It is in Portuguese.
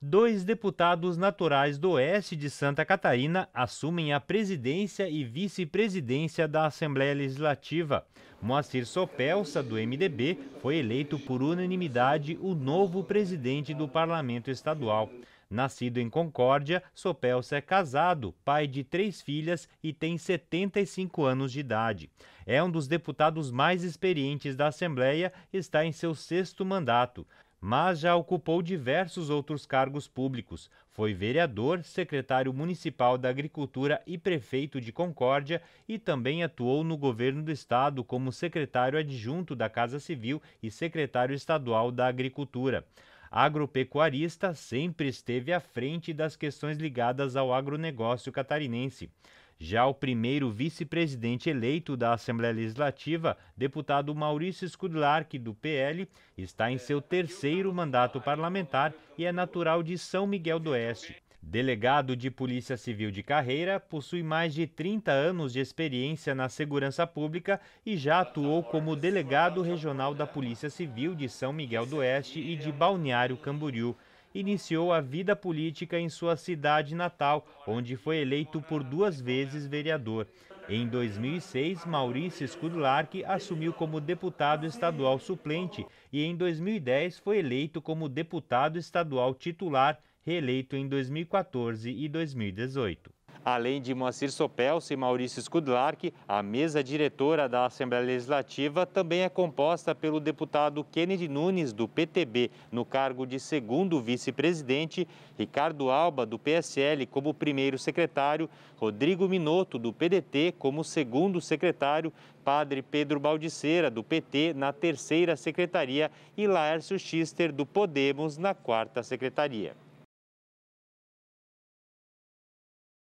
Dois deputados naturais do oeste de Santa Catarina assumem a presidência e vice-presidência da Assembleia Legislativa. Moacir Sopelsa, do MDB, foi eleito por unanimidade o novo presidente do Parlamento Estadual. Nascido em Concórdia, Sopelsa é casado, pai de três filhas e tem 75 anos de idade. É um dos deputados mais experientes da Assembleia, está em seu sexto mandato mas já ocupou diversos outros cargos públicos. Foi vereador, secretário municipal da Agricultura e prefeito de Concórdia e também atuou no governo do estado como secretário adjunto da Casa Civil e secretário estadual da Agricultura agropecuarista, sempre esteve à frente das questões ligadas ao agronegócio catarinense. Já o primeiro vice-presidente eleito da Assembleia Legislativa, deputado Maurício que do PL, está em seu terceiro mandato parlamentar e é natural de São Miguel do Oeste. Delegado de Polícia Civil de carreira, possui mais de 30 anos de experiência na segurança pública e já atuou como delegado regional da Polícia Civil de São Miguel do Oeste e de Balneário Camboriú. Iniciou a vida política em sua cidade natal, onde foi eleito por duas vezes vereador. Em 2006, Maurício Scudularque assumiu como deputado estadual suplente e em 2010 foi eleito como deputado estadual titular reeleito em 2014 e 2018. Além de Moacir Sopelso e Maurício Skudlark, a mesa diretora da Assembleia Legislativa também é composta pelo deputado Kennedy Nunes, do PTB, no cargo de segundo vice-presidente, Ricardo Alba, do PSL, como primeiro secretário, Rodrigo Minotto, do PDT, como segundo secretário, Padre Pedro Baldiceira, do PT, na terceira secretaria e Laércio Schister do Podemos, na quarta secretaria.